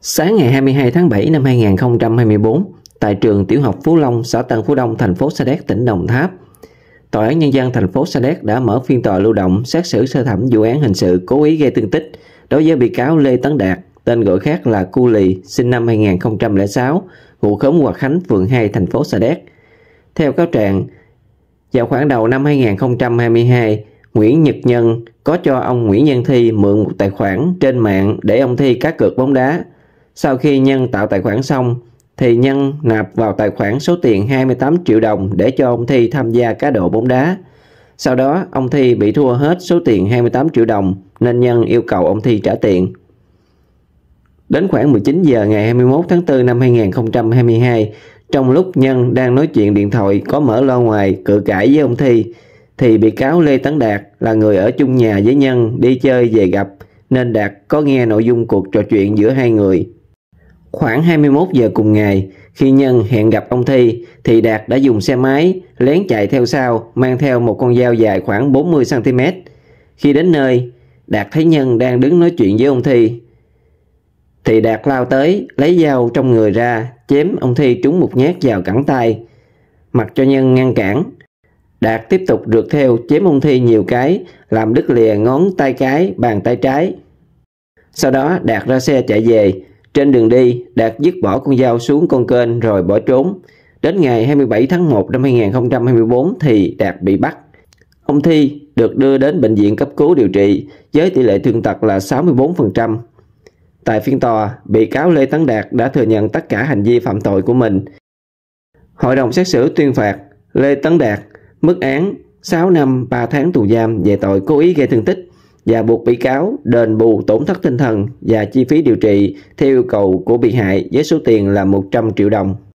Sáng ngày 22 tháng 7 năm 2024, tại trường tiểu học Phú Long, xã Tân Phú Đông, thành phố Sa Đéc, tỉnh Đồng Tháp, Tòa án Nhân dân thành phố Sa Đéc đã mở phiên tòa lưu động xét xử sơ thẩm vụ án hình sự cố ý gây thương tích đối với bị cáo Lê Tấn Đạt, tên gọi khác là Cu Lì, sinh năm 2006, ngụ khóm Hòa Khánh, phường 2, thành phố Sa Đéc. Theo cáo trạng, vào khoảng đầu năm 2022, Nguyễn Nhật Nhân có cho ông Nguyễn Nhân Thi mượn một tài khoản trên mạng để ông Thi cá cược bóng đá. Sau khi Nhân tạo tài khoản xong, thì Nhân nạp vào tài khoản số tiền 28 triệu đồng để cho ông Thi tham gia cá độ bóng đá. Sau đó, ông Thi bị thua hết số tiền 28 triệu đồng nên Nhân yêu cầu ông Thi trả tiền. Đến khoảng 19 giờ ngày 21 tháng 4 năm 2022, trong lúc Nhân đang nói chuyện điện thoại có mở loa ngoài cự cãi với ông Thi, thì bị cáo Lê Tấn Đạt là người ở chung nhà với Nhân đi chơi về gặp, nên Đạt có nghe nội dung cuộc trò chuyện giữa hai người. Khoảng 21 giờ cùng ngày, khi Nhân hẹn gặp ông Thi, thì Đạt đã dùng xe máy lén chạy theo sau, mang theo một con dao dài khoảng 40cm. Khi đến nơi, Đạt thấy Nhân đang đứng nói chuyện với ông Thi, thì Đạt lao tới, lấy dao trong người ra, chém ông Thi trúng một nhát vào cẳng tay. Mặc cho nhân ngăn cản, Đạt tiếp tục rượt theo chém ông Thi nhiều cái, làm đứt lìa ngón tay cái, bàn tay trái. Sau đó Đạt ra xe chạy về. Trên đường đi, Đạt dứt bỏ con dao xuống con kênh rồi bỏ trốn. Đến ngày 27 tháng 1 năm 2024 thì Đạt bị bắt. Ông Thi được đưa đến bệnh viện cấp cứu điều trị với tỷ lệ thương tật là 64%. Tại phiên tòa, bị cáo Lê Tấn Đạt đã thừa nhận tất cả hành vi phạm tội của mình. Hội đồng xét xử tuyên phạt Lê Tấn Đạt mức án 6 năm 3 tháng tù giam về tội cố ý gây thương tích và buộc bị cáo đền bù tổn thất tinh thần và chi phí điều trị theo yêu cầu của bị hại với số tiền là 100 triệu đồng.